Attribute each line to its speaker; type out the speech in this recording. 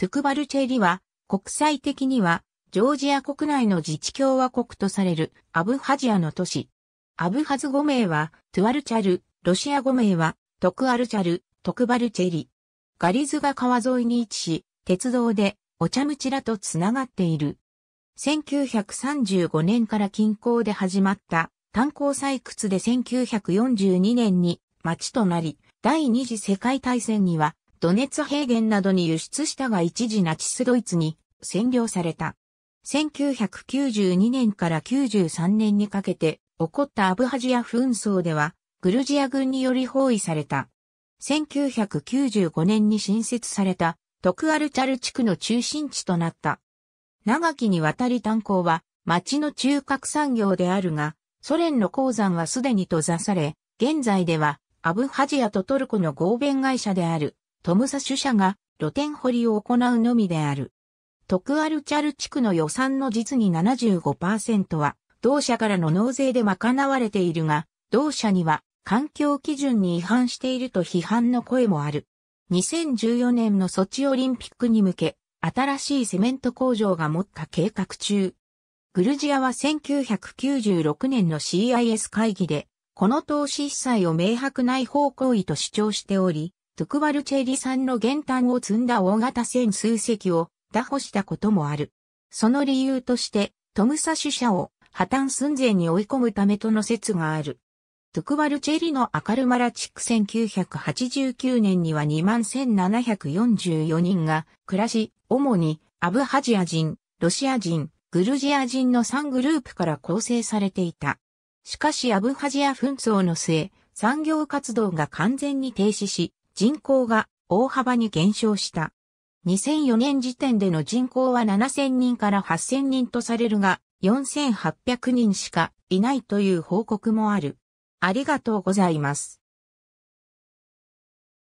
Speaker 1: トゥクバルチェリは、国際的には、ジョージア国内の自治共和国とされるアブハジアの都市。アブハズ語名は、トゥアルチャル、ロシア語名は、トクアルチャル、トクバルチェリ。ガリズが川沿いに位置し、鉄道で、お茶むちらとつながっている。1935年から近郊で始まった炭鉱採掘で1942年に町となり、第二次世界大戦にはドネツ平原などに輸出したが一時ナチスドイツに占領された。1992年から93年にかけて起こったアブハジア紛争ではグルジア軍により包囲された。1995年に新設されたトクアルチャル地区の中心地となった。長きにわたり炭鉱は町の中核産業であるが、ソ連の鉱山はすでに閉ざされ、現在ではアブハジアとトルコの合弁会社であるトムサ主社が露天掘りを行うのみである。トクアルチャル地区の予算の実に75%は、同社からの納税で賄われているが、同社には環境基準に違反していると批判の声もある。2014年のソチオリンピックに向け、新しいセメント工場が持った計画中。グルジアは1996年の CIS 会議で、この投資被災を明白ない方行為と主張しており、トゥクバルチェリ産の原炭を積んだ大型船数隻を打破したこともある。その理由として、トムサシ社を破綻寸前に追い込むためとの説がある。トゥクバルチェリのアカルマラ地区1989年には21,744人が暮らし、主にアブハジア人、ロシア人、グルジア人の3グループから構成されていた。しかしアブハジア紛争の末、産業活動が完全に停止し、人口が大幅に減少した。2004年時点での人口は7000人から8000人とされるが、4800人しかいないという報告もある。ありがとうございます。